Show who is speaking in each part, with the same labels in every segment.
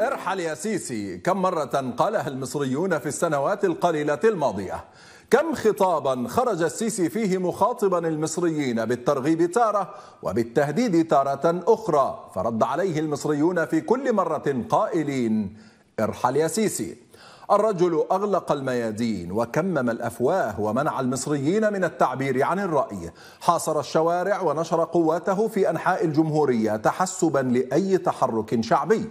Speaker 1: ارحل يا سيسي كم مرة قالها المصريون في السنوات القليلة الماضية كم خطابا خرج السيسي فيه مخاطبا المصريين بالترغيب تارة وبالتهديد تارة أخرى فرد عليه المصريون في كل مرة قائلين ارحل يا سيسي الرجل أغلق الميادين وكمم الأفواه ومنع المصريين من التعبير عن الرأي حاصر الشوارع ونشر قواته في أنحاء الجمهورية تحسبا لأي تحرك شعبي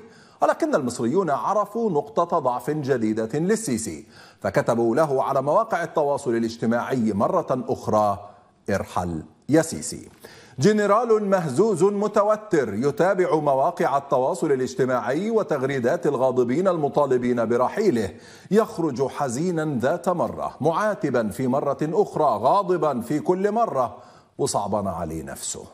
Speaker 1: ولكن المصريون عرفوا نقطة ضعف جديدة للسيسي فكتبوا له على مواقع التواصل الاجتماعي مرة أخرى ارحل يا سيسي جنرال مهزوز متوتر يتابع مواقع التواصل الاجتماعي وتغريدات الغاضبين المطالبين برحيله يخرج حزينا ذات مره معاتبا في مره اخرى غاضبا في كل مره وصعبان عليه نفسه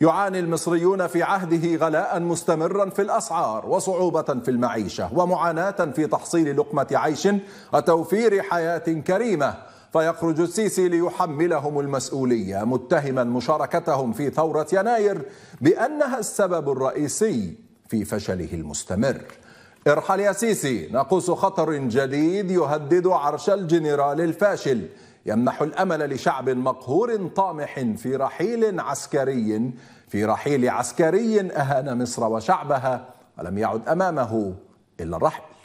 Speaker 1: يعاني المصريون في عهده غلاء مستمرا في الاسعار وصعوبه في المعيشه ومعاناه في تحصيل لقمه عيش وتوفير حياه كريمه فيخرج السيسي ليحملهم المسؤوليه متهما مشاركتهم في ثوره يناير بانها السبب الرئيسي في فشله المستمر ارحل يا سيسي ناقوس خطر جديد يهدد عرش الجنرال الفاشل يمنح الامل لشعب مقهور طامح في رحيل عسكري في رحيل عسكري اهان مصر وشعبها ولم يعد امامه الا الرحل